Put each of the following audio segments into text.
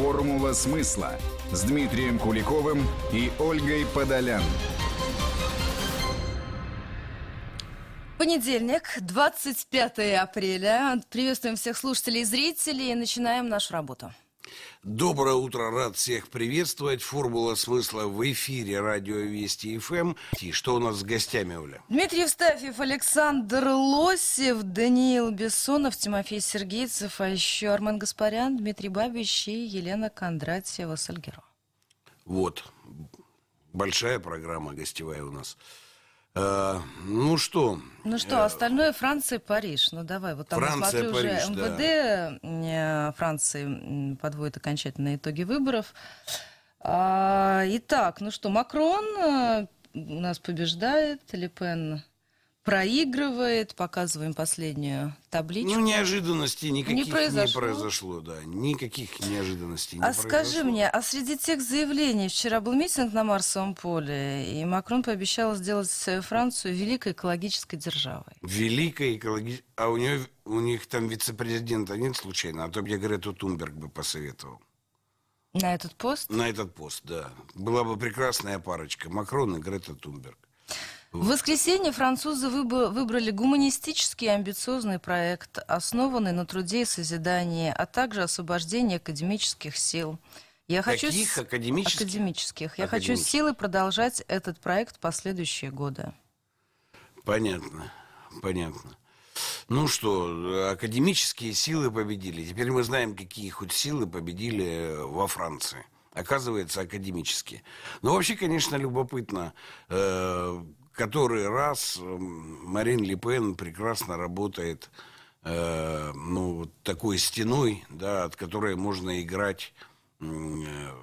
«Формула смысла» с Дмитрием Куликовым и Ольгой Подолян. Понедельник, 25 апреля. Приветствуем всех слушателей и зрителей. и Начинаем нашу работу. Доброе утро, рад всех приветствовать. Формула смысла в эфире радио Вести ФМ. Эм». И что у нас с гостями, Оля? Дмитрий Евстафьев, Александр Лосев, Даниил Бессонов, Тимофей Сергейцев, а еще Армен Гаспарян, Дмитрий Бабич и Елена Кондратьева-Сальгеро. Вот, большая программа гостевая у нас. Э, ну что? Ну что, э, остальное Франция, Париж. Ну давай, вот там Франция, смотрю Париж, уже МВД да. Э, Франции подводит окончательные итоги выборов. А, итак, ну что, Макрон у нас побеждает, Ле Пен проигрывает. Показываем последнюю табличку. Ну, неожиданностей никаких не произошло, не произошло да. Никаких неожиданностей не а произошло. А скажи мне, а среди тех заявлений, вчера был митинг на Марсовом поле, и Макрон пообещал сделать Францию великой экологической державой. Великой экологической... А у, нее, у них там вице-президента нет случайно? А то я Грету Тунберг бы посоветовал. На этот пост? На этот пост, да. Была бы прекрасная парочка. Макрон и Грета Тунберг. В воскресенье французы выбрали гуманистический амбициозный проект, основанный на труде и созидании, а также освобождении академических сил. Я хочу Каких с... академических? Академических. Я хочу силой продолжать этот проект в последующие годы. Понятно, понятно. Ну что, академические силы победили. Теперь мы знаем, какие хоть силы победили э, во Франции. Оказывается, академические. Но ну, вообще, конечно, любопытно, э который раз эм, Марин Ле Пен прекрасно работает э, ну, такой стеной, да, от которой можно играть э,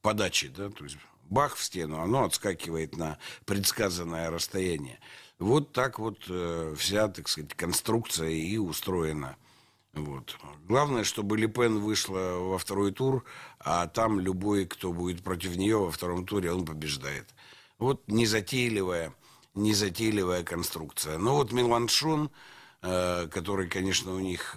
подачи. Да, то есть бах в стену, оно отскакивает на предсказанное расстояние. Вот так вот э, вся, так сказать, конструкция и устроена. Вот. Главное, чтобы Ле Пен вышла во второй тур, а там любой, кто будет против нее во втором туре, он побеждает. Вот незатейливая незатейливая конструкция. Но ну, вот Меланшон, э, который, конечно, у них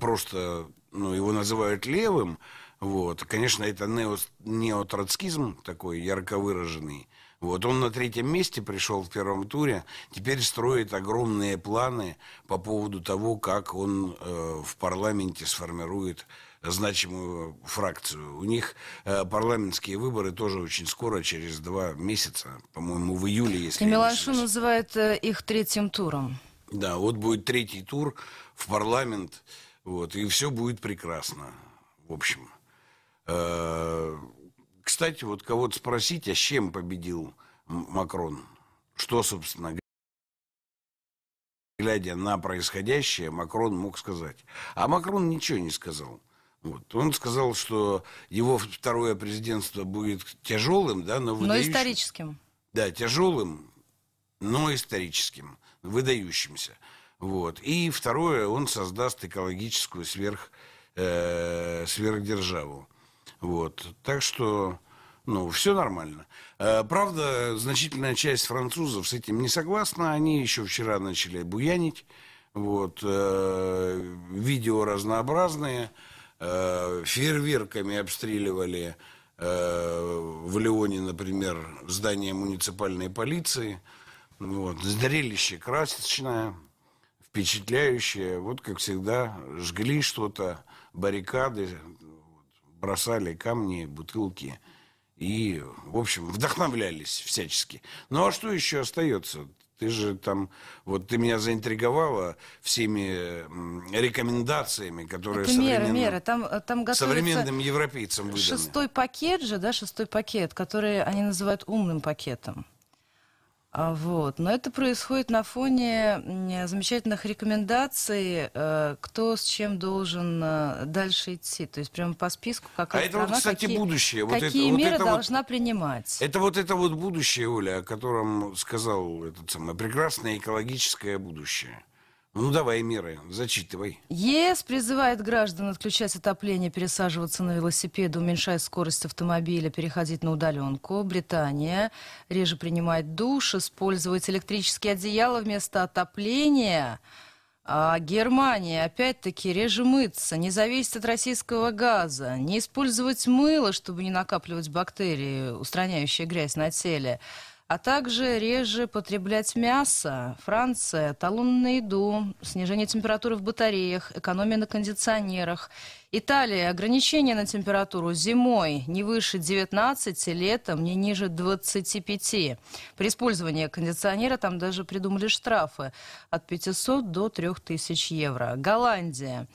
просто, ну, его называют левым, вот, конечно, это нео, неотроцкизм такой ярко выраженный. Вот он на третьем месте пришел в первом туре, теперь строит огромные планы по поводу того, как он э, в парламенте сформирует значимую фракцию. У них э, парламентские выборы тоже очень скоро, через два месяца, по-моему, в июле, если И Милашу называет э, их третьим туром. Да, вот будет третий тур в парламент, вот, и все будет прекрасно, в общем. Э, кстати, вот кого-то спросить, а с чем победил Макрон? Что, собственно, глядя на происходящее, Макрон мог сказать. А Макрон ничего не сказал. Вот. Он сказал, что его второе президентство будет тяжелым, да, но выдающимся. Но историческим. Да, тяжелым, но историческим, выдающимся. Вот. И второе, он создаст экологическую сверх, э, сверхдержаву. Вот. Так что, ну, все нормально. Э, правда, значительная часть французов с этим не согласна. Они еще вчера начали буянить. Вот. Э, видео разнообразные. Э, фейерверками обстреливали э, в Леоне, например, здание муниципальной полиции. Вот. Зрелище красочное, впечатляющее. Вот, как всегда, жгли что-то, баррикады, бросали камни, бутылки. И, в общем, вдохновлялись всячески. Ну, а что еще остается? Ты же там, вот ты меня заинтриговала всеми рекомендациями, которые Это мера, мера. Там, э, там современным европейцам выданы. Шестой пакет же, да, шестой пакет, который они называют умным пакетом. А, вот. Но это происходит на фоне замечательных рекомендаций, э, кто с чем должен э, дальше идти. То есть прямо по списку, какая а страна, это вот, кстати, какие, будущее. Вот какие это, меры вот это должна вот, принимать. Это вот это вот будущее, Оля, о котором сказал этот самый прекрасное экологическое будущее. Ну давай, Мира, зачитывай. ЕС призывает граждан отключать отопление, пересаживаться на велосипеды, уменьшать скорость автомобиля, переходить на удаленку. Британия реже принимает душ, использовать электрические одеяла вместо отопления. А Германия, опять-таки, реже мыться, не зависеть от российского газа, не использовать мыло, чтобы не накапливать бактерии, устраняющие грязь на теле а также реже потреблять мясо. Франция, талон на еду, снижение температуры в батареях, экономия на кондиционерах – Италия. Ограничение на температуру зимой не выше 19, летом не ниже 25. При использовании кондиционера там даже придумали штрафы от 500 до 3000 евро. Голландия.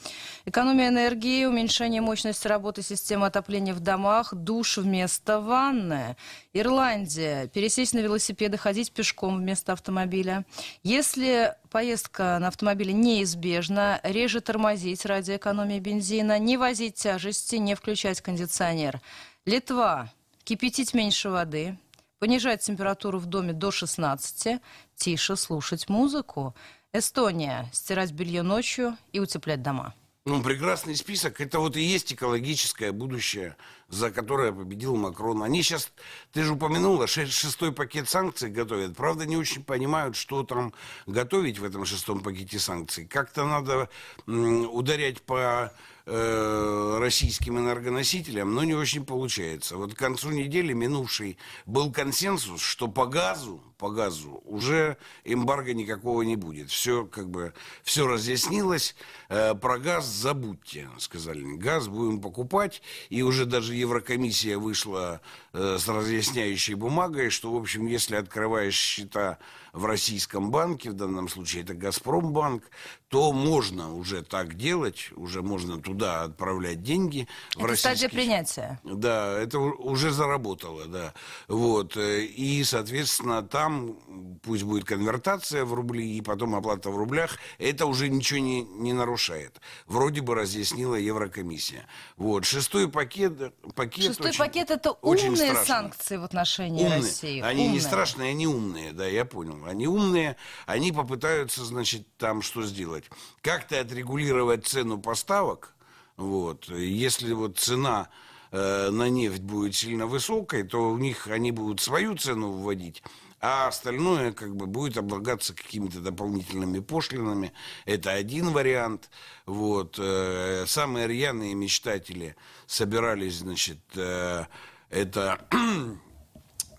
Экономия энергии, уменьшение мощности работы системы отопления в домах, душ вместо ванны. Ирландия. Пересесть на велосипеды, ходить пешком вместо автомобиля. Если Поездка на автомобиле неизбежна. Реже тормозить ради экономии бензина, не возить тяжести, не включать кондиционер. Литва. Кипятить меньше воды, понижать температуру в доме до 16, тише слушать музыку. Эстония. Стирать белье ночью и утеплять дома. Ну, прекрасный список. Это вот и есть экологическое будущее, за которое победил Макрон. Они сейчас, ты же упомянула, шестой пакет санкций готовят. Правда, не очень понимают, что там готовить в этом шестом пакете санкций. Как-то надо ударять по э, российским энергоносителям, но не очень получается. Вот к концу недели минувший был консенсус, что по газу по газу, уже эмбарго никакого не будет. Все как бы, все разъяснилось, э, про газ забудьте, сказали. Газ будем покупать, и уже даже Еврокомиссия вышла э, с разъясняющей бумагой, что, в общем, если открываешь счета в российском банке, в данном случае это Газпромбанк, то можно уже так делать, уже можно туда отправлять деньги. Это в российский... стадия принятия. Да, это уже заработало, да. Вот, э, и, соответственно, там там пусть будет конвертация в рубли и потом оплата в рублях, это уже ничего не, не нарушает. Вроде бы разъяснила Еврокомиссия. Вот. Шестой пакет... пакет Шестой очень, пакет – это очень умные страшный. санкции в отношении умные. России. Они умные. не страшные, они умные, да, я понял. Они умные, они попытаются, значит, там что сделать? Как-то отрегулировать цену поставок, вот, если вот цена э, на нефть будет сильно высокой, то у них они будут свою цену вводить, а остальное как бы будет облагаться какими-то дополнительными пошлинами. Это один вариант. Вот. Э, самые рьяные мечтатели собирались, значит, э, это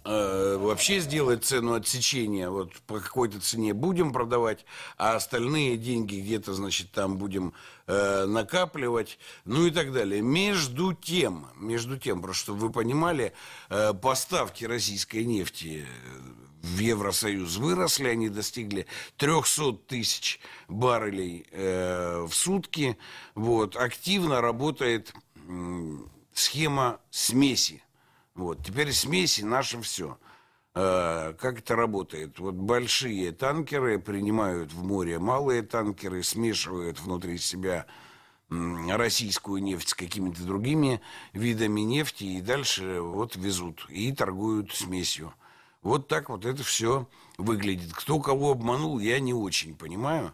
Э, вообще сделать цену отсечения, вот по какой-то цене будем продавать, а остальные деньги где-то, значит, там будем э, накапливать, ну и так далее. Между тем, между тем, просто чтобы вы понимали, э, поставки российской нефти в Евросоюз выросли, они достигли 300 тысяч баррелей э, в сутки. Вот, активно работает э, схема смеси вот. Теперь смеси наше все. Э, как это работает? Вот большие танкеры принимают в море малые танкеры, смешивают внутри себя российскую нефть с какими-то другими видами нефти и дальше вот везут и торгуют смесью. Вот так вот это все выглядит. Кто кого обманул, я не очень понимаю.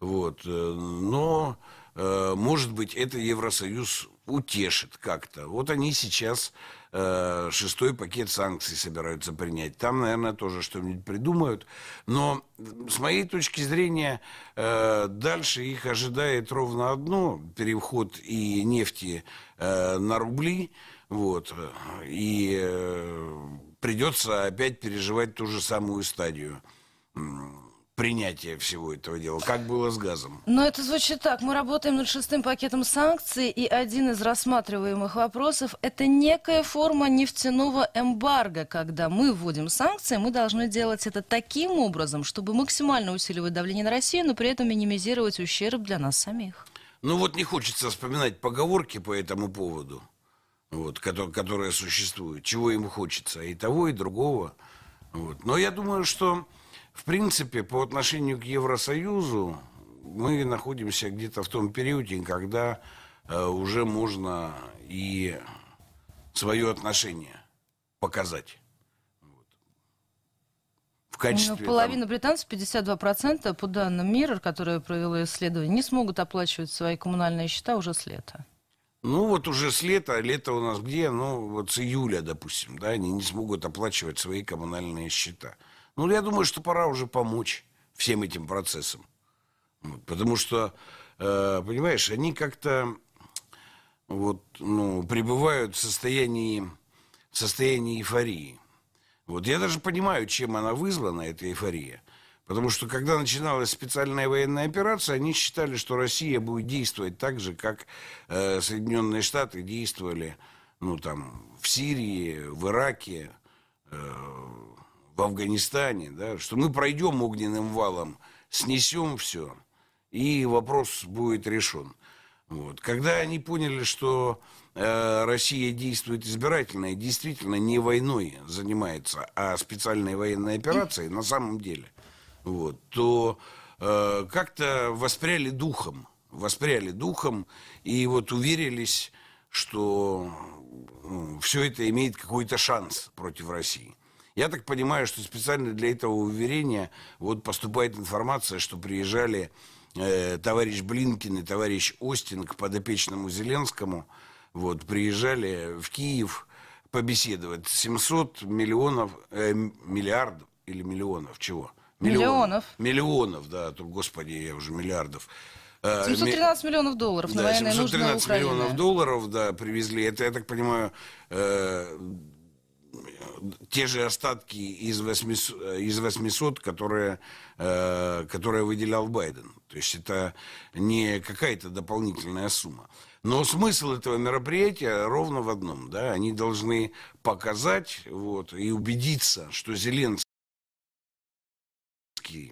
Вот. Э, но, э, может быть, это Евросоюз утешит как-то. Вот они сейчас Э, шестой пакет санкций собираются принять. Там, наверное, тоже что-нибудь придумают. Но с моей точки зрения, э, дальше их ожидает ровно одно – переход и нефти э, на рубли. Вот. И придется опять переживать ту же самую стадию принятия всего этого дела? Как было с газом? Ну, это звучит так. Мы работаем над шестым пакетом санкций, и один из рассматриваемых вопросов – это некая форма нефтяного эмбарго. Когда мы вводим санкции, мы должны делать это таким образом, чтобы максимально усиливать давление на Россию, но при этом минимизировать ущерб для нас самих. Ну вот не хочется вспоминать поговорки по этому поводу, вот, которые, которые существуют, чего им хочется, и того, и другого. Вот. Но я думаю, что в принципе, по отношению к Евросоюзу мы находимся где-то в том периоде, когда э, уже можно и свое отношение показать. Вот. В ну, качестве, ну, половина там... британцев, 52% по данным МИР, которые провело исследование, не смогут оплачивать свои коммунальные счета уже с лета. Ну, вот уже с лета, лето у нас где? Ну, вот с июля, допустим, да, они не смогут оплачивать свои коммунальные счета. Ну, я думаю, что пора уже помочь всем этим процессам. Потому что, э, понимаешь, они как-то вот, ну, пребывают в состоянии, в состоянии эйфории. Вот я даже понимаю, чем она вызвана, эта эйфория. Потому что, когда начиналась специальная военная операция, они считали, что Россия будет действовать так же, как э, Соединенные Штаты действовали ну, там, в Сирии, в Ираке, э, в Афганистане, да, что мы пройдем огненным валом, снесем все, и вопрос будет решен. Вот. Когда они поняли, что э, Россия действует избирательно и действительно не войной занимается, а специальной военной операцией на самом деле, вот, то э, как-то воспряли духом, воспряли духом и вот уверились, что ну, все это имеет какой-то шанс против России. Я так понимаю, что специально для этого уверения вот поступает информация, что приезжали э, товарищ Блинкин и товарищ Остин к подопечному Зеленскому, вот, приезжали в Киев побеседовать. 700 миллионов, э, миллиардов или миллионов чего? Миллионов. Миллионов, да, то, господи, я уже миллиардов. 713 э, миллионов долларов да, на военные 713 нужды миллионов долларов, да, привезли. Это, я так понимаю, э, те же остатки из 800, из 800 которые, э, которые выделял Байден. То есть это не какая-то дополнительная сумма. Но смысл этого мероприятия ровно в одном. Да? Они должны показать вот, и убедиться, что Зеленский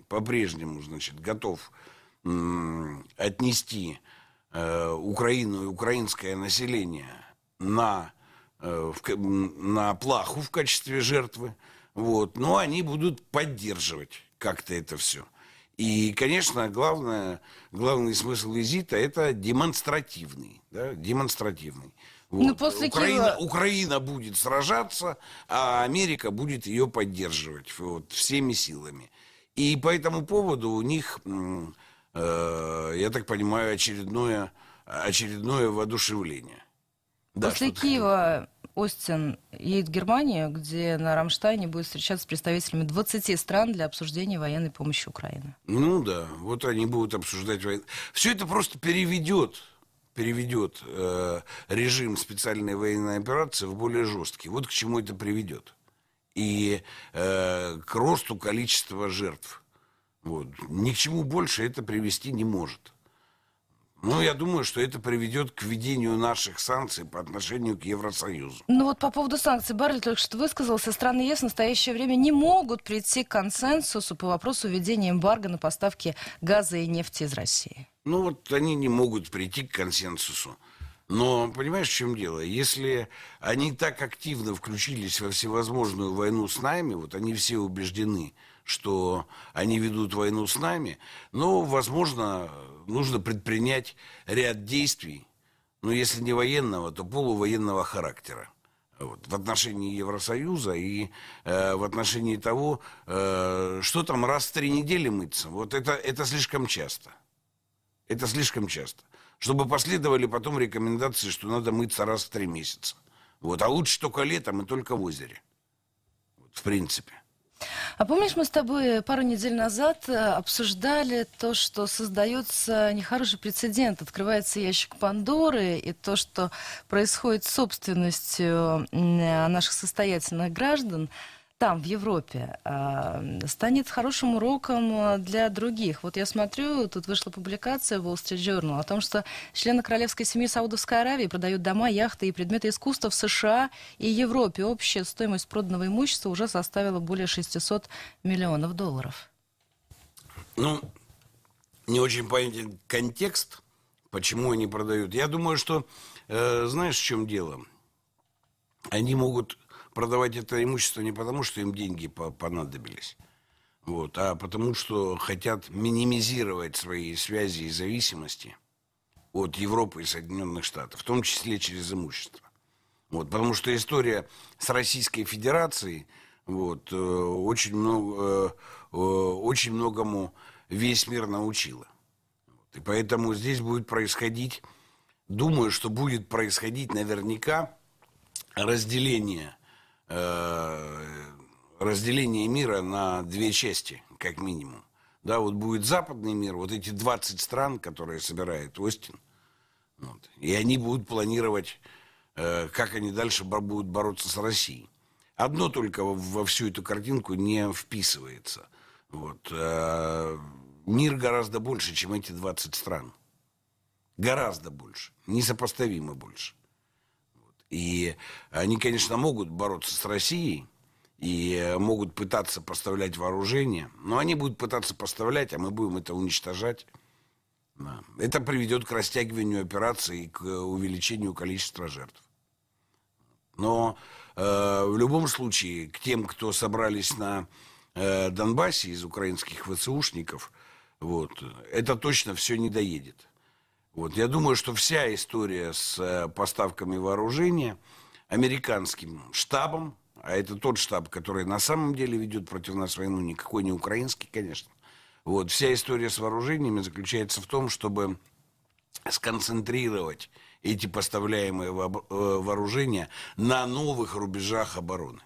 по-прежнему значит, готов отнести э, Украину и украинское население на Э, в, на плаху в качестве жертвы. Вот. Но они будут поддерживать как-то это все. И, конечно, главное, главный смысл визита – это демонстративный. Да, демонстративный. Вот. Ну, после Украина, Киева... Украина будет сражаться, а Америка будет ее поддерживать вот, всеми силами. И по этому поводу у них, э, я так понимаю, очередное, очередное воодушевление. Да, После Киева Остин едет в Германию, где на Рамштайне будет встречаться с представителями 20 стран для обсуждения военной помощи Украины. Ну да, вот они будут обсуждать войну. Все это просто переведет переведет э, режим специальной военной операции в более жесткий. Вот к чему это приведет. И э, к росту количества жертв. Вот. Ни к чему больше это привести не может. Ну, я думаю, что это приведет к введению наших санкций по отношению к Евросоюзу. Ну вот по поводу санкций Баррель только что высказался. Страны ЕС в настоящее время не могут прийти к консенсусу по вопросу введения эмбарго на поставки газа и нефти из России. Ну вот они не могут прийти к консенсусу. Но понимаешь, в чем дело? Если они так активно включились во всевозможную войну с нами, вот они все убеждены, что они ведут войну с нами, ну, возможно, нужно предпринять ряд действий, ну, если не военного, то полувоенного характера. Вот, в отношении Евросоюза и э, в отношении того, э, что там раз в три недели мыться. Вот это, это слишком часто. Это слишком часто. Чтобы последовали потом рекомендации, что надо мыться раз в три месяца. Вот, а лучше только летом и только в озере. Вот, в принципе. А помнишь, мы с тобой пару недель назад э, обсуждали то, что создается нехороший прецедент, открывается ящик Пандоры, и то, что происходит с собственностью э, наших состоятельных граждан – там, в Европе, а, станет хорошим уроком а, для других. Вот я смотрю, тут вышла публикация в Wall Street Journal о том, что члены королевской семьи Саудовской Аравии продают дома, яхты и предметы искусства в США и Европе. Общая стоимость проданного имущества уже составила более 600 миллионов долларов. Ну, не очень понятен контекст, почему они продают. Я думаю, что, э, знаешь, в чем дело? Они могут продавать это имущество не потому, что им деньги понадобились, вот, а потому что хотят минимизировать свои связи и зависимости от Европы и Соединенных Штатов, в том числе через имущество. Вот, потому что история с Российской Федерацией вот, э, очень, много, э, э, очень многому весь мир научила. И поэтому здесь будет происходить, думаю, что будет происходить наверняка разделение Э, разделение мира на две части, как минимум. Да, вот будет западный мир, вот эти 20 стран, которые собирает Остин, вот, и они будут планировать, э, как они дальше будут бороться с Россией. Одно только во всю эту картинку не вписывается. Вот, э, мир гораздо больше, чем эти 20 стран. Гораздо больше, несопоставимо больше. И они, конечно, могут бороться с Россией и могут пытаться поставлять вооружение, но они будут пытаться поставлять, а мы будем это уничтожать. Это приведет к растягиванию операции и к э, увеличению количества жертв. Но э, в любом случае, к тем, кто собрались на э, Донбассе из украинских ВЦУшников, вот, это точно все не доедет. Вот. Я думаю, что вся история с э, поставками вооружения американским штабом, а это тот штаб, который на самом деле ведет против нас войну, никакой не украинский, конечно. Вот. Вся история с вооружениями заключается в том, чтобы сконцентрировать эти поставляемые э, вооружения на новых рубежах обороны.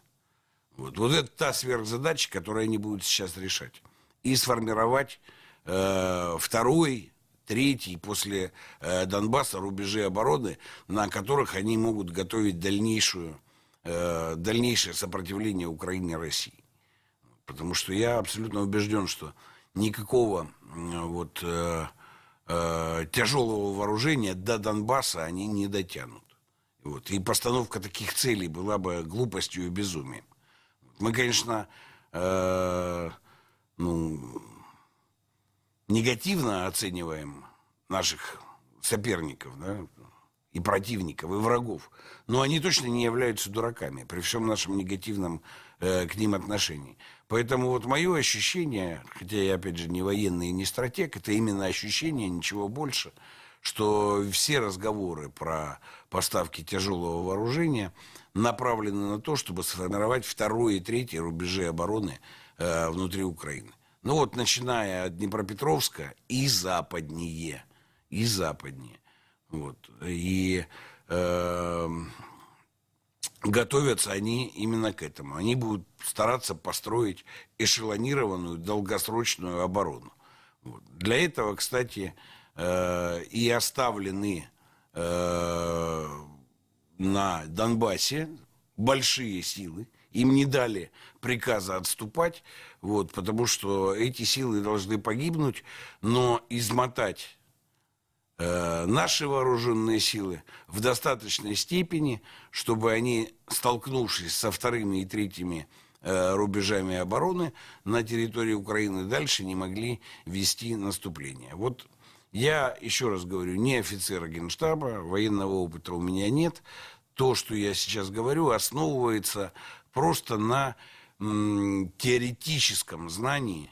Вот, вот это та сверхзадача, которую они будут сейчас решать. И сформировать э, второй третий после э, Донбасса рубежи обороны, на которых они могут готовить дальнейшую, э, дальнейшее сопротивление Украине и России. Потому что я абсолютно убежден, что никакого э, вот, э, э, тяжелого вооружения до Донбасса они не дотянут. Вот. И постановка таких целей была бы глупостью и безумием. Мы, конечно, э, ну, негативно оцениваем наших соперников, да, и противников, и врагов. Но они точно не являются дураками, при всем нашем негативном э, к ним отношении. Поэтому вот мое ощущение, хотя я, опять же, не военный и не стратег, это именно ощущение, ничего больше, что все разговоры про поставки тяжелого вооружения направлены на то, чтобы сформировать второе и третье рубежи обороны э, внутри Украины. Ну вот, начиная от Днепропетровска и западнее, и западнее. Вот. И э, готовятся они именно к этому. Они будут стараться построить эшелонированную долгосрочную оборону. Вот. Для этого, кстати, э, и оставлены э, на Донбассе большие силы. Им не дали приказа отступать. Вот, потому что эти силы должны погибнуть, но измотать э, наши вооруженные силы в достаточной степени, чтобы они, столкнувшись со вторыми и третьими э, рубежами обороны на территории Украины, дальше не могли вести наступление. Вот я, еще раз говорю, не офицер генштаба, военного опыта у меня нет. То, что я сейчас говорю, основывается просто на теоретическом знании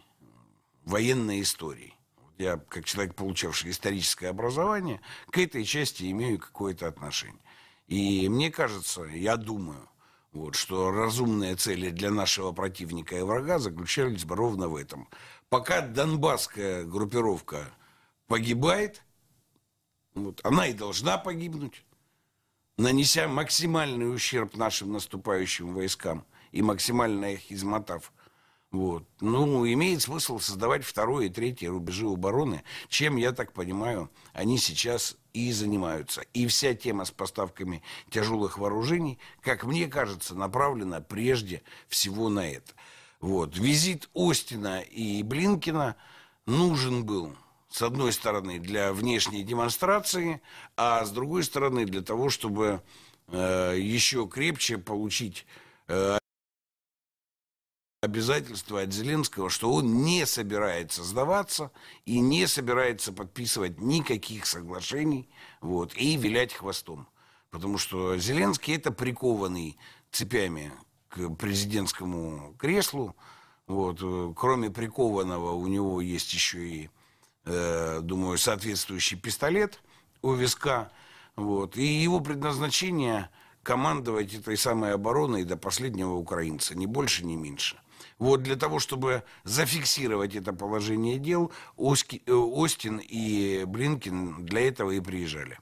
военной истории. Я, как человек, получавший историческое образование, к этой части имею какое-то отношение. И мне кажется, я думаю, вот, что разумные цели для нашего противника и врага заключались бы ровно в этом. Пока донбасская группировка погибает, вот, она и должна погибнуть, нанеся максимальный ущерб нашим наступающим войскам – и максимально их измотав. Вот. Ну, имеет смысл создавать второе и третье рубежи обороны, чем, я так понимаю, они сейчас и занимаются. И вся тема с поставками тяжелых вооружений, как мне кажется, направлена прежде всего на это. Вот. Визит Остина и Блинкина нужен был, с одной стороны, для внешней демонстрации, а с другой стороны, для того, чтобы э, еще крепче получить э, обязательство от Зеленского, что он не собирается сдаваться и не собирается подписывать никаких соглашений вот, и вилять хвостом. Потому что Зеленский это прикованный цепями к президентскому креслу. Вот. Кроме прикованного у него есть еще и, э, думаю, соответствующий пистолет у виска. Вот. И его предназначение командовать этой самой обороной до последнего украинца, ни больше, ни меньше. Вот для того, чтобы зафиксировать это положение дел, э, Остин и Блинкин для этого и приезжали.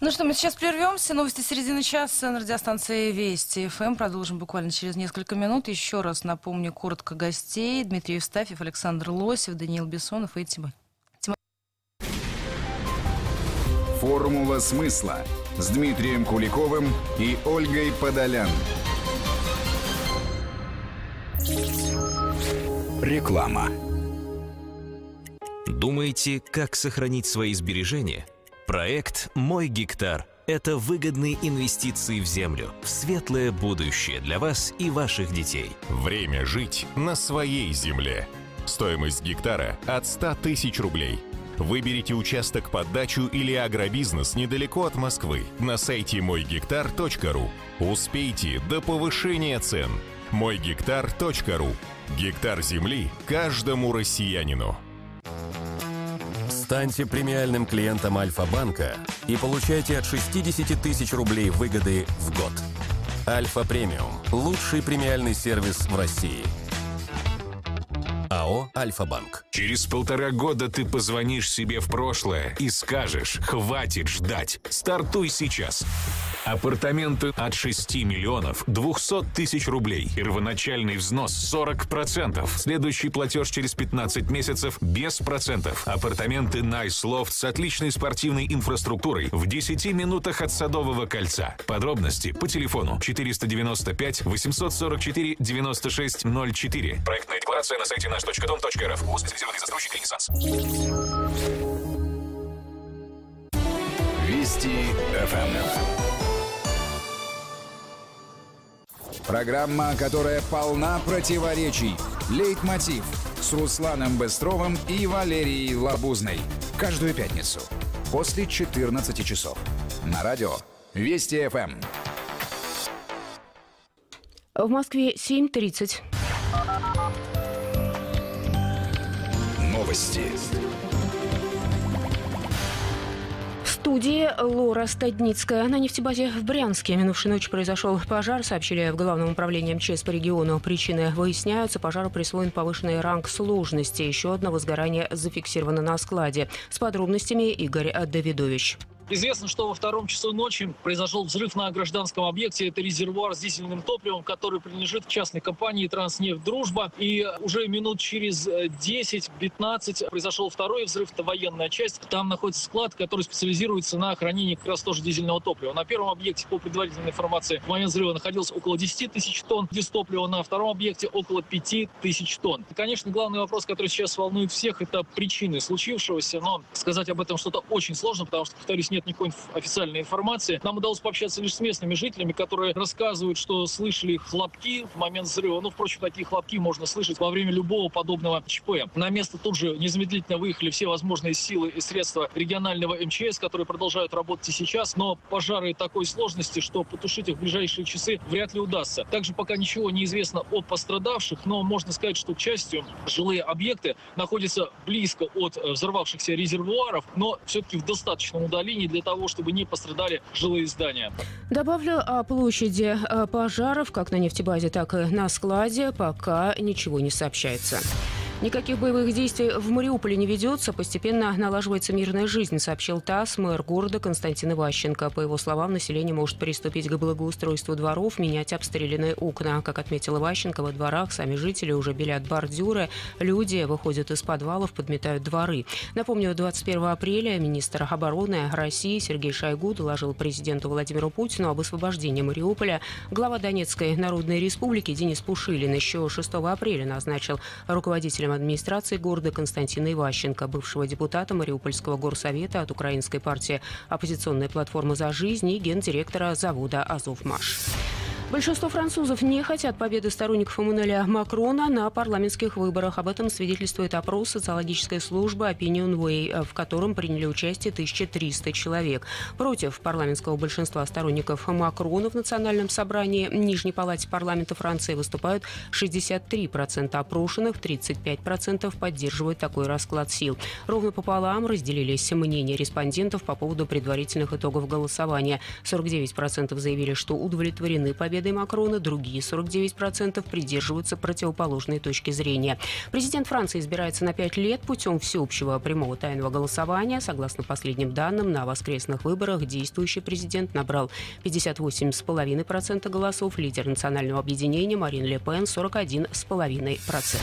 Ну что, мы сейчас прервемся. Новости середины часа на радиостанции Вести ФМ. Продолжим буквально через несколько минут. Еще раз напомню коротко гостей. Дмитрий Евстафьев, Александр Лосев, Даниил Бессонов и Тима. Тима... Формула смысла с Дмитрием Куликовым и Ольгой Подолян. Реклама. Думаете, как сохранить свои сбережения? Проект «Мой гектар» – это выгодные инвестиции в землю, в светлое будущее для вас и ваших детей. Время жить на своей земле. Стоимость гектара от 100 тысяч рублей. Выберите участок под дачу или агробизнес недалеко от Москвы на сайте мойгектар.ру. Успейте до повышения цен – мойгектар.ру. Гектар земли каждому россиянину. Станьте премиальным клиентом Альфа-банка и получайте от 60 тысяч рублей выгоды в год. Альфа Премиум – лучший премиальный сервис в России. АО «Альфа-Банк». Через полтора года ты позвонишь себе в прошлое и скажешь «Хватит ждать! Стартуй сейчас!» Апартаменты от 6 миллионов 200 тысяч рублей. Первоначальный взнос 40%. Следующий платеж через 15 месяцев без процентов. Апартаменты Nice Loft с отличной спортивной инфраструктурой в 10 минутах от Садового кольца. Подробности по телефону 495 844 9604. Проектная декларация на сайте наш.дом.рф. Госбезрезервный застройщик «Ренессанс». Вести FM. Программа, которая полна противоречий. Лейтмотив с Русланом Бестровым и Валерией Лабузной. Каждую пятницу после 14 часов. На радио Вести ФМ. В Москве 7.30. Новости. студии Лора Стадницкая. На нефтебазе в Брянске минувшей ночью произошел пожар, сообщили в Главном управлении МЧС по региону. Причины выясняются. Пожару присвоен повышенный ранг сложности. Еще одно возгорание зафиксировано на складе. С подробностями Игорь Давидович. Известно, что во втором часу ночи произошел взрыв на гражданском объекте. Это резервуар с дизельным топливом, который принадлежит частной компании «Транснефть Дружба». И уже минут через 10-15 э, произошел второй взрыв. Это военная часть. Там находится склад, который специализируется на хранении как раз тоже дизельного топлива. На первом объекте, по предварительной информации, в момент взрыва находилось около 10 тысяч тонн дизтоплива, На втором объекте около 5 тысяч тонн. И, конечно, главный вопрос, который сейчас волнует всех, это причины случившегося. Но сказать об этом что-то очень сложно, потому что, повторюсь, нет нет никакой официальной информации. Нам удалось пообщаться лишь с местными жителями, которые рассказывают, что слышали хлопки в момент взрыва. Ну, впрочем, такие хлопки можно слышать во время любого подобного ЧП. На место тут же незамедлительно выехали все возможные силы и средства регионального МЧС, которые продолжают работать и сейчас, но пожары такой сложности, что потушить их в ближайшие часы вряд ли удастся. Также пока ничего не известно о пострадавших, но можно сказать, что, к счастью, жилые объекты находятся близко от э, взорвавшихся резервуаров, но все-таки в достаточном удалении для того, чтобы не пострадали жилые здания. Добавлю о площади э, пожаров как на нефтебазе, так и на складе. Пока ничего не сообщается. Никаких боевых действий в Мариуполе не ведется. Постепенно налаживается мирная жизнь, сообщил ТАСС мэр города Константин Иващенко. По его словам, население может приступить к благоустройству дворов, менять обстрелянные окна. Как отметил Иващенко, во дворах сами жители уже белят бордюры, люди выходят из подвалов, подметают дворы. Напомню, 21 апреля министр обороны России Сергей Шойгу доложил президенту Владимиру Путину об освобождении Мариуполя. Глава Донецкой Народной Республики Денис Пушилин еще 6 апреля назначил руководителем руководителем администрации города Константина Иващенко, бывшего депутата Мариупольского горсовета от украинской партии «Оппозиционная платформа за жизнь» и гендиректора завода «Азовмаш». Большинство французов не хотят победы сторонников Эммануэля Макрона на парламентских выборах. Об этом свидетельствует опрос социологической службы Opinion Way, э, в котором приняли участие 1300 человек. Против парламентского большинства сторонников Макрона в Национальном собрании Нижней палате парламента Франции выступают 63% опрошенных, 35% поддерживают такой расклад сил. Ровно пополам разделились мнения респондентов по поводу предварительных итогов голосования. 49% заявили, что удовлетворены победой победой Макрона, другие 49% придерживаются противоположной точки зрения. Президент Франции избирается на 5 лет путем всеобщего прямого тайного голосования. Согласно последним данным, на воскресных выборах действующий президент набрал 58,5% голосов, лидер национального объединения Марин Ле Пен 41,5%.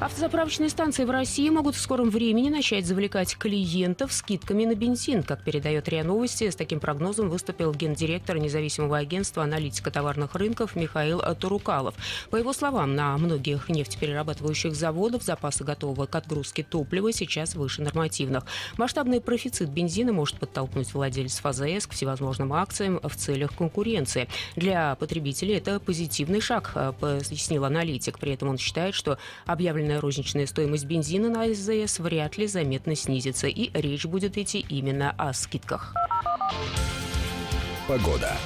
Автозаправочные станции в России могут в скором времени начать завлекать клиентов скидками на бензин. Как передает РИА Новости, с таким прогнозом выступил гендиректор независимого агентства аналитика товарных рынков Михаил Турукалов. По его словам, на многих нефтеперерабатывающих заводах запасы готового к отгрузке топлива сейчас выше нормативных. Масштабный профицит бензина может подтолкнуть владельцев АЗС к всевозможным акциям в целях конкуренции. Для потребителей это позитивный шаг, э, пояснил аналитик. При этом он считает, что объявленный Реальная розничная стоимость бензина на СЗС вряд ли заметно снизится, и речь будет идти именно о скидках. Погода.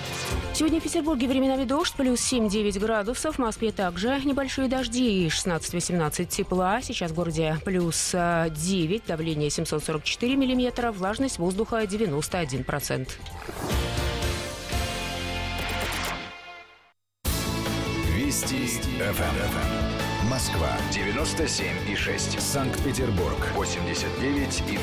Сегодня в Петербурге временами дождь, плюс 7-9 градусов. В Москве также небольшие дожди и 16-18 тепла. Сейчас в городе плюс 9, э, давление 744 миллиметра, влажность воздуха 91%. Вести FM Москва 97 и 6. Санкт-Петербург 89 и 3.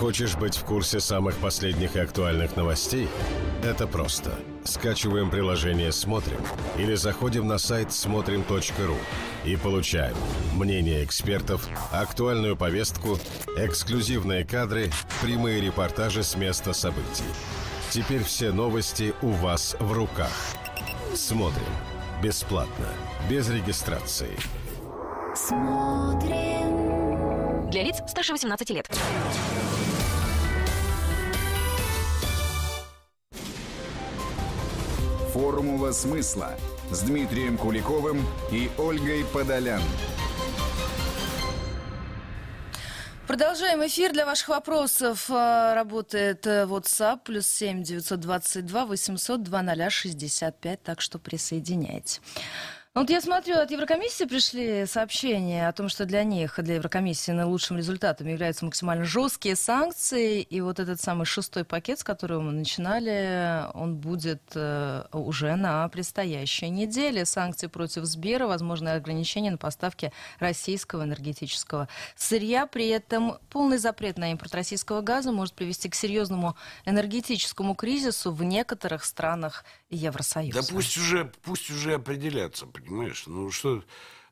Хочешь быть в курсе самых последних и актуальных новостей? Это просто – Скачиваем приложение «Смотрим» или заходим на сайт смотрим.ру и получаем мнение экспертов, актуальную повестку, эксклюзивные кадры, прямые репортажи с места событий. Теперь все новости у вас в руках. Смотрим. Бесплатно. Без регистрации. Смотрим. Для лиц старше 18 лет. «Формула смысла» с Дмитрием Куликовым и Ольгой Подолян. Продолжаем эфир. Для ваших вопросов э, работает э, WhatsApp плюс 7 922 800 2065, так что присоединяйтесь. Ну, вот я смотрю, от Еврокомиссии пришли сообщения о том, что для них, для Еврокомиссии, наилучшим результатом являются максимально жесткие санкции. И вот этот самый шестой пакет, с которого мы начинали, он будет э, уже на предстоящей неделе. Санкции против Сбера, возможные ограничения на поставки российского энергетического сырья. При этом полный запрет на импорт российского газа может привести к серьезному энергетическому кризису в некоторых странах Евросоюза. Да пусть уже, пусть уже определятся понимаешь? Ну что...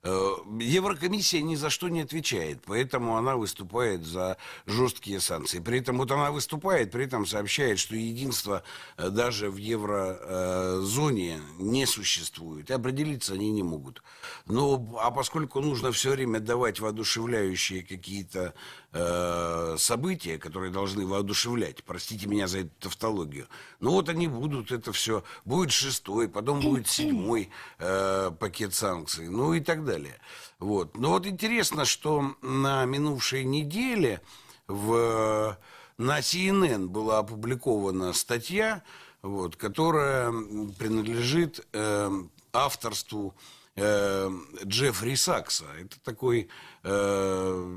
Э, Еврокомиссия ни за что не отвечает, поэтому она выступает за жесткие санкции. При этом вот она выступает, при этом сообщает, что единства э, даже в еврозоне э, не существует. И определиться они не могут. Ну, а поскольку нужно все время давать воодушевляющие какие-то Э, события, которые должны воодушевлять. Простите меня за эту тавтологию. Но ну вот они будут, это все. Будет шестой, потом будет седьмой э, пакет санкций, ну и так далее. Вот. Но вот интересно, что на минувшей неделе в, на CNN была опубликована статья, вот, которая принадлежит э, авторству э, Джеффри Сакса. Это такой... Э,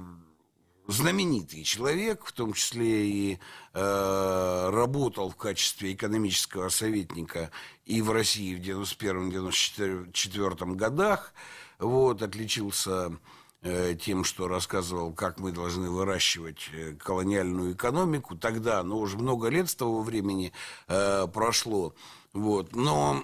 знаменитый человек, в том числе и э, работал в качестве экономического советника и в России в 91-94 годах. Вот, отличился э, тем, что рассказывал, как мы должны выращивать э, колониальную экономику. Тогда, но уже много лет с того времени э, прошло, вот. Но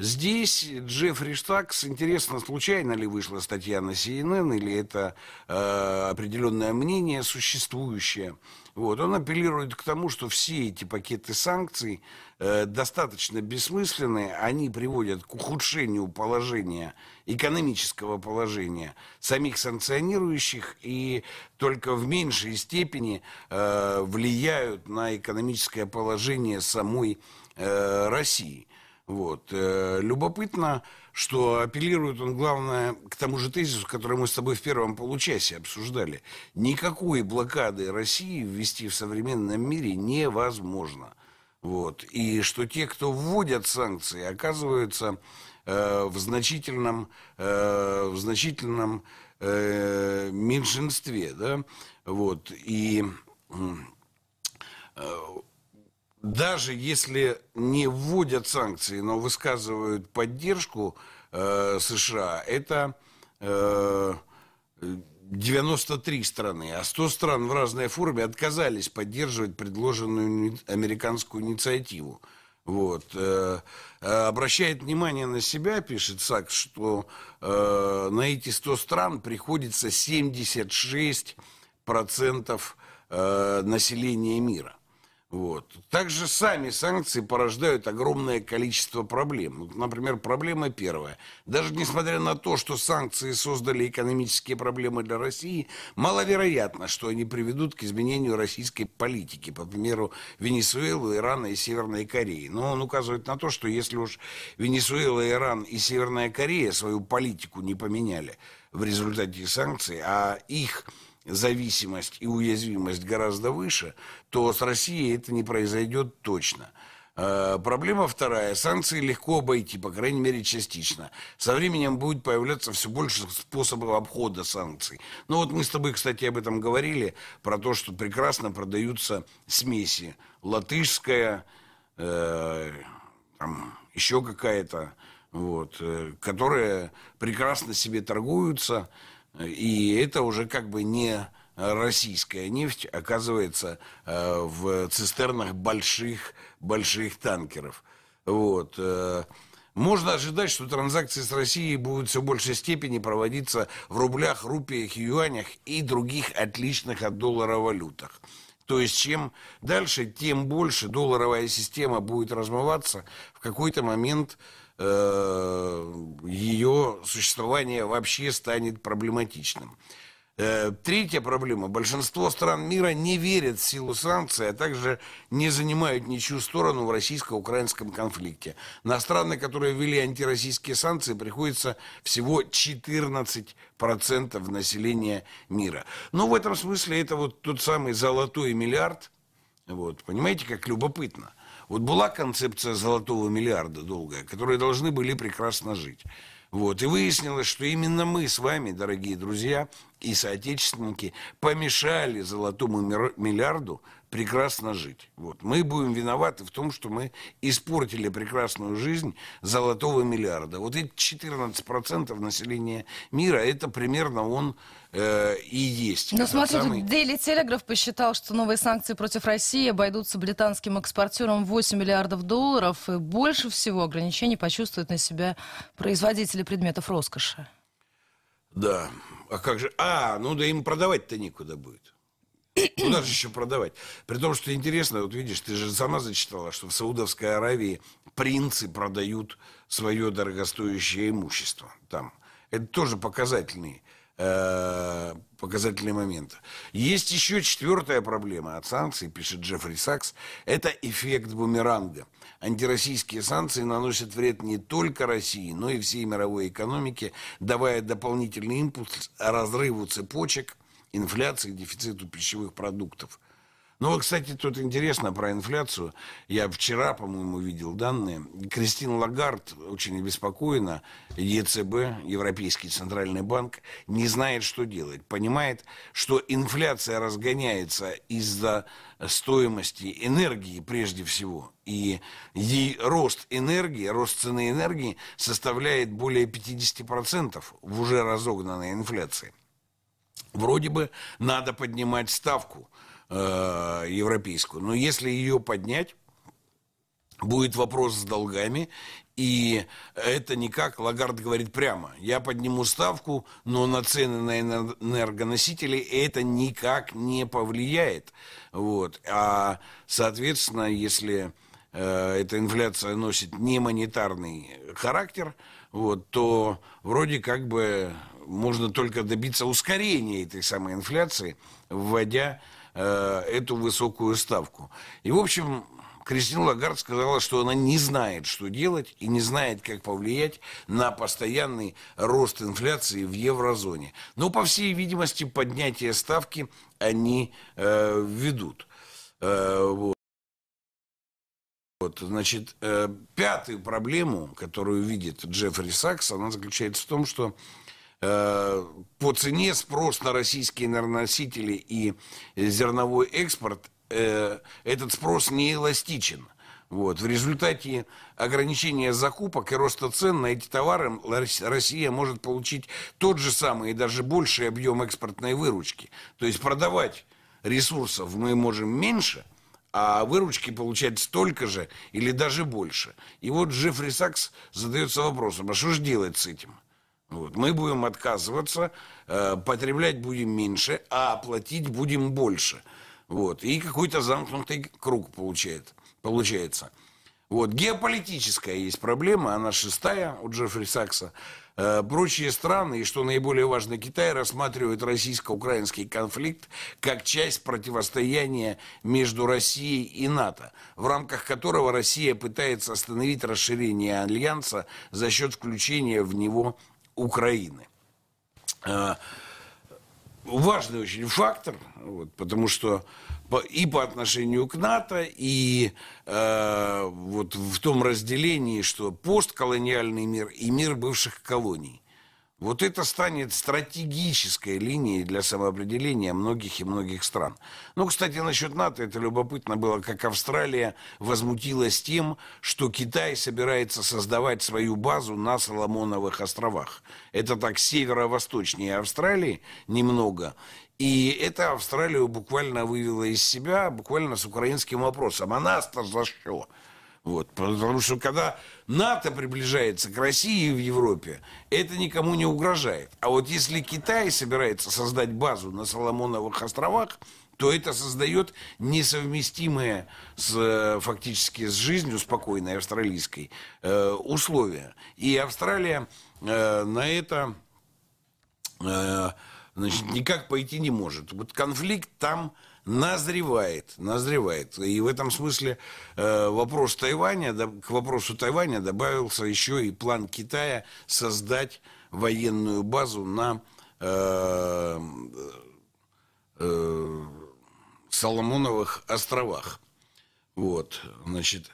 здесь Джеффри Штакс, интересно, случайно ли вышла статья на CNN, или это э, определенное мнение существующее. Вот. Он апеллирует к тому, что все эти пакеты санкций э, достаточно бессмысленны, они приводят к ухудшению положения, экономического положения самих санкционирующих и только в меньшей степени э, влияют на экономическое положение самой Э, России. Вот. Э, любопытно, что апеллирует он, главное, к тому же тезису, который мы с тобой в первом получасе обсуждали. Никакой блокады России ввести в современном мире невозможно. Вот. И что те, кто вводят санкции, оказываются э, в значительном, э, в значительном э, меньшинстве. Да? Вот. И э, даже если не вводят санкции, но высказывают поддержку э, США, это э, 93 страны, а 100 стран в разной форме отказались поддерживать предложенную американскую инициативу. Вот. Э, э, обращает внимание на себя, пишет Сак, что э, на эти 100 стран приходится 76% э, населения мира. Вот. Также сами санкции порождают огромное количество проблем. Например, проблема первая. Даже несмотря на то, что санкции создали экономические проблемы для России, маловероятно, что они приведут к изменению российской политики, по примеру Венесуэлы, Ирана и Северной Кореи. Но он указывает на то, что если уж Венесуэла, Иран и Северная Корея свою политику не поменяли в результате санкций, а их зависимость и уязвимость гораздо выше, то с Россией это не произойдет точно. Э, проблема вторая. Санкции легко обойти, по крайней мере, частично. Со временем будет появляться все больше способов обхода санкций. Ну вот мы с тобой, кстати, об этом говорили, про то, что прекрасно продаются смеси. Латышская, э, там, еще какая-то, вот, э, которые прекрасно себе торгуются. И это уже как бы не российская нефть оказывается э, в цистернах больших, больших танкеров. Вот. Э, можно ожидать, что транзакции с Россией будут все большей степени проводиться в рублях, рупиях, юанях и других отличных от доллара валютах. То есть чем дальше, тем больше долларовая система будет размываться. В какой-то момент Э, ее существование вообще станет проблематичным. Э, третья проблема. Большинство стран мира не верят в силу санкций, а также не занимают ничью сторону в российско-украинском конфликте. На страны, которые ввели антироссийские санкции, приходится всего 14% населения мира. Но ну, в этом смысле это вот тот самый золотой миллиард. Вот, понимаете, как любопытно – вот была концепция золотого миллиарда долгая, которые должны были прекрасно жить. Вот. И выяснилось, что именно мы с вами, дорогие друзья и соотечественники, помешали золотому миллиарду прекрасно жить. Вот. Мы будем виноваты в том, что мы испортили прекрасную жизнь золотого миллиарда. Вот эти 14% населения мира, это примерно он э, и есть. Ну, а смотри, самый... тут Daily посчитал, что новые санкции против России обойдутся британским экспортерам 8 миллиардов долларов, и больше всего ограничений почувствуют на себя производители предметов роскоши. Да, а как же... А, ну да им продавать-то некуда будет. Куда же еще продавать? При том, что интересно, вот видишь, ты же сама зачитала, что в Саудовской Аравии принцы продают свое дорогостоящее имущество там. Это тоже показательный э, показательные моменты. Есть еще четвертая проблема от санкций, пишет Джеффри Сакс, это эффект бумеранга. Антироссийские санкции наносят вред не только России, но и всей мировой экономике, давая дополнительный импульс разрыву цепочек – инфляции, дефициту пищевых продуктов. Ну, вот, кстати, тут интересно про инфляцию. Я вчера, по-моему, видел данные. Кристин Лагард очень обеспокоена. ЕЦБ, Европейский Центральный Банк, не знает, что делать. Понимает, что инфляция разгоняется из-за стоимости энергии прежде всего. И рост энергии, рост цены энергии составляет более 50% в уже разогнанной инфляции. Вроде бы надо поднимать ставку э, европейскую, но если ее поднять, будет вопрос с долгами, и это никак, Лагард говорит прямо, я подниму ставку, но на цены на энергоносители это никак не повлияет. Вот. А, соответственно, если э, эта инфляция носит не монетарный характер, вот, то вроде как бы можно только добиться ускорения этой самой инфляции, вводя э, эту высокую ставку. И, в общем, Кристина Лагард сказала, что она не знает, что делать, и не знает, как повлиять на постоянный рост инфляции в еврозоне. Но, по всей видимости, поднятие ставки они э, ведут. Э, вот. Вот, значит, э, пятую проблему, которую видит Джеффри Сакс, она заключается в том, что Э, по цене спрос на российские энергоносители и зерновой экспорт, э, этот спрос не эластичен. Вот. В результате ограничения закупок и роста цен на эти товары Россия может получить тот же самый и даже больший объем экспортной выручки. То есть продавать ресурсов мы можем меньше, а выручки получать столько же или даже больше. И вот Джеффри Сакс задается вопросом, а что же делать с этим? Вот. Мы будем отказываться, э, потреблять будем меньше, а платить будем больше. Вот. И какой-то замкнутый круг получает, получается. Вот. Геополитическая есть проблема, она шестая у Джеффри Сакса. Э, прочие страны, и что наиболее важно, Китай рассматривает российско-украинский конфликт как часть противостояния между Россией и НАТО, в рамках которого Россия пытается остановить расширение альянса за счет включения в него Украины. А, важный очень фактор, вот, потому что и по отношению к НАТО, и э, вот в том разделении, что постколониальный мир и мир бывших колоний. Вот это станет стратегической линией для самоопределения многих и многих стран. Ну, кстати, насчет НАТО это любопытно было, как Австралия возмутилась тем, что Китай собирается создавать свою базу на Соломоновых островах. Это так северо-восточнее Австралии немного. И это Австралию буквально вывело из себя, буквально с украинским вопросом. А нас-то за что? Вот, потому что когда НАТО приближается к России в Европе, это никому не угрожает. А вот если Китай собирается создать базу на Соломоновых островах, то это создает несовместимые с, э, фактически с жизнью спокойной австралийской э, условия. И Австралия э, на это э, значит, никак пойти не может. Вот конфликт там назревает, назревает. И в этом смысле э, вопрос Тайваня, да, к вопросу Тайваня добавился еще и план Китая создать военную базу на э, э, Соломоновых островах. Вот, значит,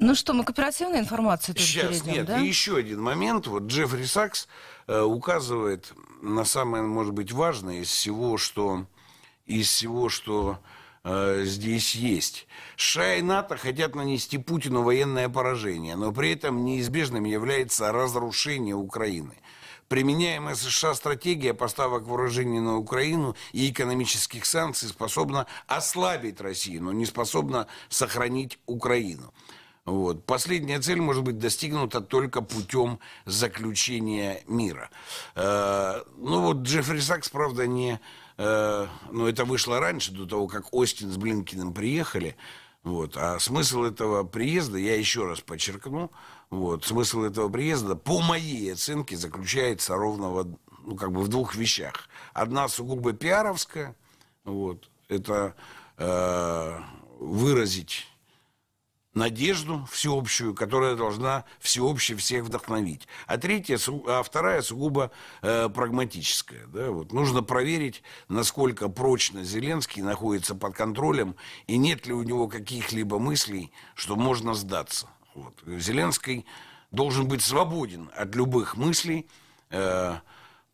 Ну что, мы к оперативной информации тоже Сейчас, перейдем, нет, да? еще один момент. Вот Джеффри Сакс э, указывает на самое, может быть, важное из всего, что, из всего, что э, здесь есть. США и НАТО хотят нанести Путину военное поражение, но при этом неизбежным является разрушение Украины. Применяемая США стратегия поставок вооружений на Украину и экономических санкций способна ослабить Россию, но не способна сохранить Украину. Вот. Последняя цель может быть достигнута только путем заключения мира. Э, ну вот Джеффри Сакс, правда, не... Э, но ну, это вышло раньше, до того, как Остин с Блинкиным приехали. Вот. А смысл этого приезда, я еще раз подчеркну, вот, смысл этого приезда, по моей оценке, заключается ровно в, ну, как бы в двух вещах. Одна сугубо пиаровская, вот, это э, выразить надежду всеобщую, которая должна всеобще всех вдохновить. А, третья, а вторая сугубо э, прагматическая. Да, вот. Нужно проверить, насколько прочно Зеленский находится под контролем и нет ли у него каких-либо мыслей, что можно сдаться. Вот. Зеленский должен быть свободен от любых мыслей э,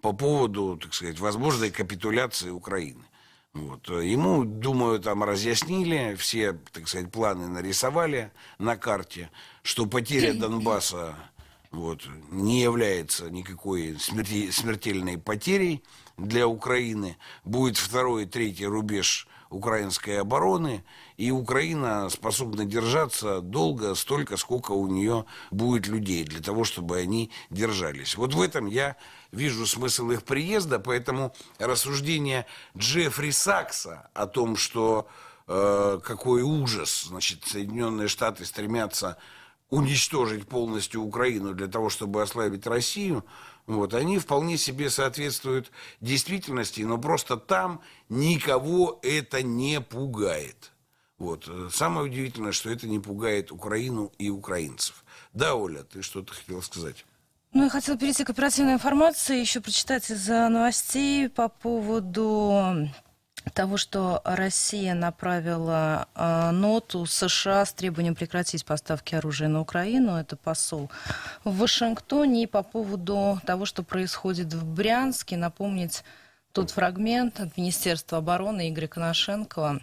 по поводу, так сказать, возможной капитуляции Украины. Вот. Ему, думаю, там разъяснили, все, так сказать, планы нарисовали на карте, что потеря Донбасса вот, не является никакой смерти, смертельной потерей для Украины. Будет второй и третий рубеж украинской обороны, и Украина способна держаться долго, столько, сколько у нее будет людей, для того, чтобы они держались. Вот в этом я вижу смысл их приезда, поэтому рассуждение Джеффри Сакса о том, что э, какой ужас, значит, Соединенные Штаты стремятся уничтожить полностью Украину для того, чтобы ослабить Россию – вот, они вполне себе соответствуют действительности, но просто там никого это не пугает. Вот. Э, самое удивительное, что это не пугает Украину и украинцев. Да, Оля, ты что-то хотела сказать. Ну, я хотела перейти к оперативной информации, еще прочитать из новостей по поводу того, что Россия направила э, ноту США с требованием прекратить поставки оружия на Украину. Это посол в Вашингтоне. И по поводу того, что происходит в Брянске, напомнить тот фрагмент от Министерства обороны Игоря Коношенкова,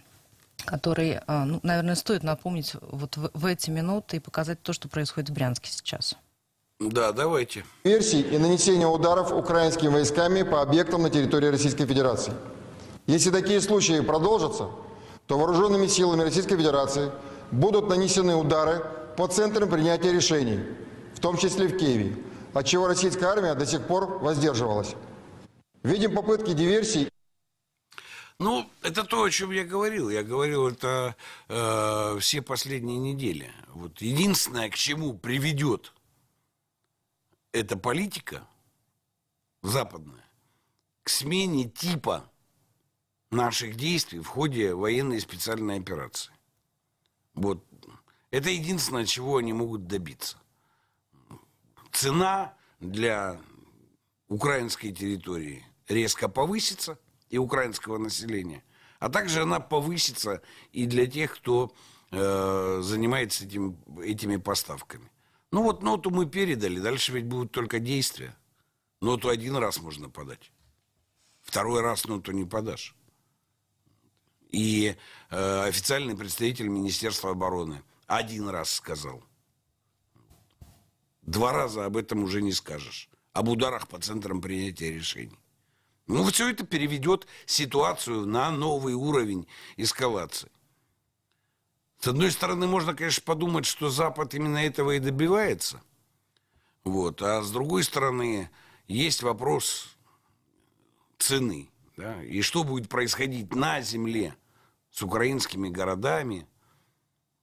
который, э, ну, наверное, стоит напомнить вот в, в эти минуты и показать то, что происходит в Брянске сейчас. Да, давайте. Версии и нанесение ударов украинскими войсками по объектам на территории Российской Федерации. Если такие случаи продолжатся, то вооруженными силами Российской Федерации будут нанесены удары по центрам принятия решений, в том числе в Киеве, от чего российская армия до сих пор воздерживалась. Видим попытки диверсий. Ну, это то, о чем я говорил. Я говорил это э, все последние недели. Вот единственное, к чему приведет эта политика западная, к смене типа наших действий в ходе военной специальной операции. Вот. Это единственное, чего они могут добиться. Цена для украинской территории резко повысится и украинского населения, а также она повысится и для тех, кто э, занимается этим, этими поставками. Ну вот ноту мы передали, дальше ведь будут только действия. Ноту один раз можно подать, второй раз ноту не подашь. И э, официальный представитель Министерства обороны один раз сказал. Два раза об этом уже не скажешь. Об ударах по центрам принятия решений. Ну, все это переведет ситуацию на новый уровень эскалации. С одной стороны, можно, конечно, подумать, что Запад именно этого и добивается. Вот. А с другой стороны, есть вопрос цены. Да? И что будет происходить на Земле с украинскими городами,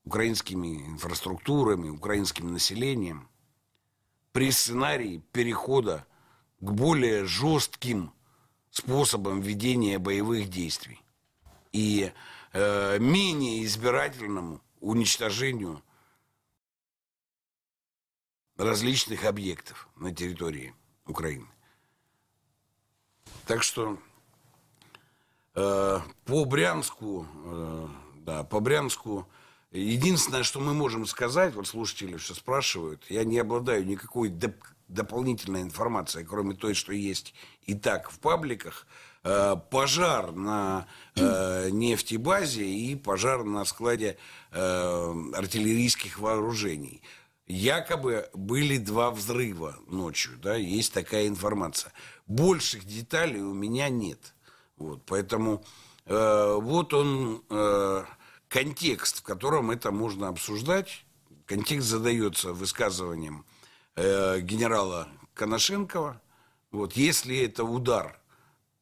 украинскими инфраструктурами, украинским населением при сценарии перехода к более жестким способам ведения боевых действий и э, менее избирательному уничтожению различных объектов на территории Украины. Так что Э, по Брянску, э, да, по Брянску, единственное, что мы можем сказать, вот слушатели все спрашивают, я не обладаю никакой доп дополнительной информацией, кроме той, что есть и так в пабликах, э, пожар на нефтебазе и пожар на складе артиллерийских вооружений. Якобы были два взрыва ночью, да, есть такая информация. Больших деталей у меня нет. Вот, поэтому э, вот он э, контекст, в котором это можно обсуждать. Контекст задается высказыванием э, генерала Коношенкова. Вот, если это удар,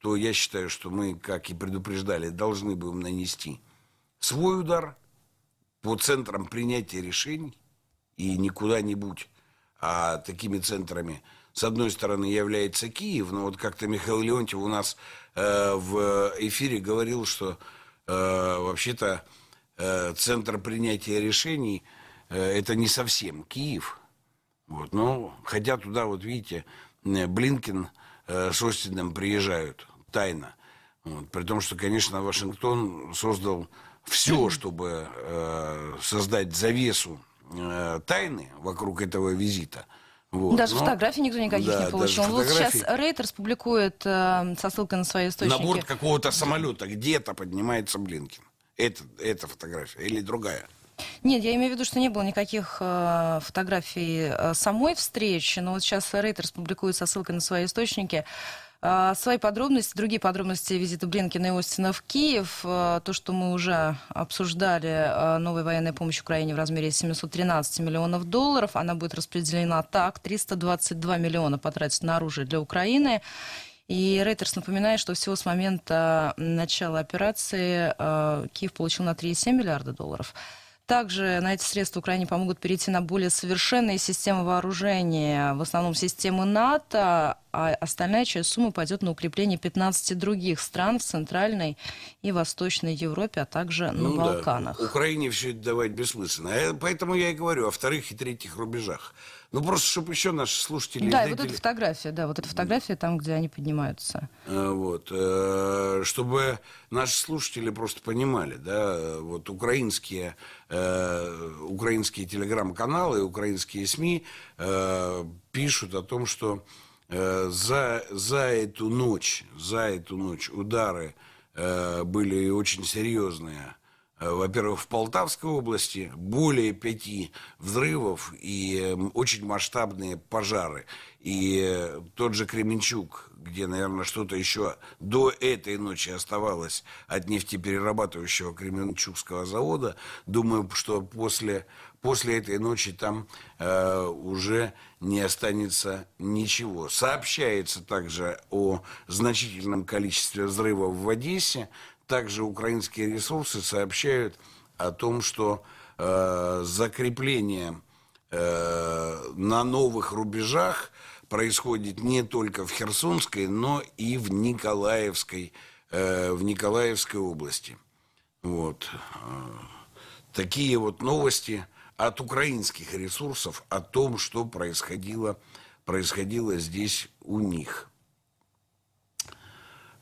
то я считаю, что мы, как и предупреждали, должны будем нанести свой удар по центрам принятия решений и не куда-нибудь, а такими центрами – с одной стороны, является Киев, но вот как-то Михаил Леонтьев у нас э, в эфире говорил, что э, вообще-то э, центр принятия решений э, это не совсем Киев. Вот, но хотя туда, вот видите, э, Блинкин э, с Остином приезжают тайно. Вот, при том, что, конечно, Вашингтон создал все, чтобы э, создать завесу э, тайны вокруг этого визита – вот, даже но... Ну, фотографий никто никаких да, не получил. Он фотографии... вот сейчас Рейтер публикует э, со ссылкой на свои источники. На борт какого-то самолета где-то поднимается Блинкин. Это, это фотография или другая? Нет, я имею в виду, что не было никаких э, фотографий э, самой встречи, но вот сейчас Рейтерс публикует со ссылкой на свои источники а, свои подробности, другие подробности визита Блинкина и Остина в Киев, а, то, что мы уже обсуждали, а, новая военная помощь Украине в размере 713 миллионов долларов, она будет распределена так, 322 миллиона потратить на оружие для Украины, и Рейтерс напоминает, что всего с момента начала операции Киев получил на 3,7 миллиарда долларов. Также на эти средства Украине помогут перейти на более совершенные системы вооружения, в основном системы НАТО, а остальная часть суммы пойдет на укрепление 15 других стран в Центральной и Восточной Европе, а также ну, на Балканах. Да. Украине все это давать бессмысленно. Э, поэтому я и говорю о вторых и третьих рубежах. Ну, просто, чтобы еще наши слушатели... Да, вот эта фотография, да, вот эта фотография там, где они поднимаются. Э, вот. Э, чтобы наши слушатели просто понимали, да, вот украинские, э, украинские телеграм-каналы, украинские СМИ пишут о том, что за, за эту ночь, за эту ночь удары были очень серьезные Э, во-первых, в Полтавской области более пяти взрывов и эм, очень масштабные пожары. И э, тот же Кременчук, где, наверное, что-то еще до этой ночи оставалось от нефтеперерабатывающего Кременчукского завода, думаю, что после, после этой ночи там э, уже не останется ничего. Сообщается также о значительном количестве взрывов в Одессе, также украинские ресурсы сообщают о том, что э, закрепление э, на новых рубежах происходит не только в Херсонской, но и в Николаевской, э, в Николаевской области. Вот. Э, такие вот новости от украинских ресурсов о том, что происходило, происходило здесь у них.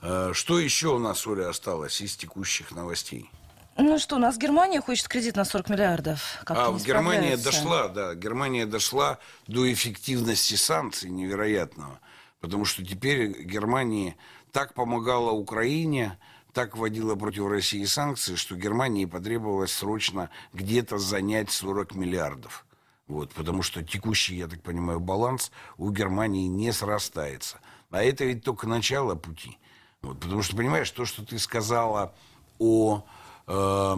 Э, что еще у нас, Оля, осталось из текущих новостей? Ну что, у нас Германия хочет кредит на 40 миллиардов. Как а, Германия дошла, да. Германия дошла до эффективности санкций невероятного. Потому что теперь Германии так помогала Украине, так вводила против России санкции, что Германии потребовалось срочно где-то занять 40 миллиардов. Вот, потому что текущий, я так понимаю, баланс у Германии не срастается. А это ведь только начало пути. Вот, потому что, понимаешь, то, что ты сказала о э,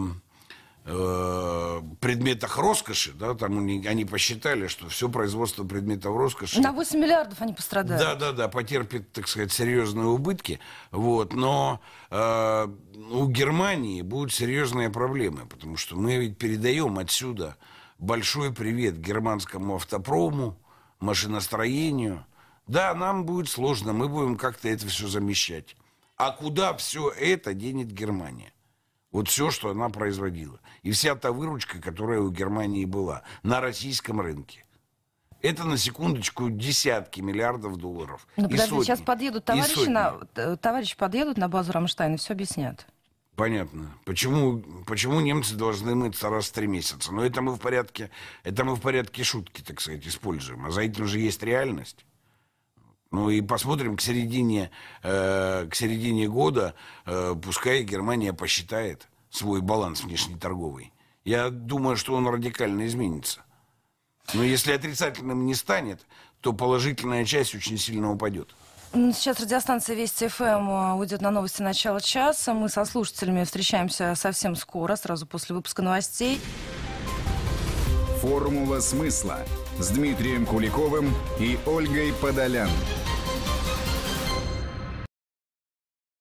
э, предметах роскоши, да, там они, они посчитали, что все производство предметов роскоши... На 8 миллиардов они пострадают. Да-да-да, потерпит, так сказать, серьезные убытки, вот, но э, у Германии будут серьезные проблемы, потому что мы ведь передаем отсюда большой привет германскому автопрому, машиностроению. Да, нам будет сложно, мы будем как-то это все замещать. А куда все это денет Германия? Вот все, что она производила. И вся та выручка, которая у Германии была на российском рынке. Это на секундочку десятки миллиардов долларов. Ну, подожди, сотни, сейчас подъедут товарищи, на, э, товарищи подъедут на базу Рамштайн и все объяснят. Понятно. Почему, почему немцы должны мыться раз в три месяца? Но ну, это мы в порядке, это мы в порядке шутки, так сказать, используем. А за этим же есть реальность. Ну и посмотрим к середине, э, к середине года, э, пускай Германия посчитает свой баланс внешнеторговый. Я думаю, что он радикально изменится. Но если отрицательным не станет, то положительная часть очень сильно упадет. Ну, сейчас радиостанция Вести ФМ эм» уйдет на новости начала часа. Мы со слушателями встречаемся совсем скоро, сразу после выпуска новостей. Формула смысла с Дмитрием Куликовым и Ольгой Подолян.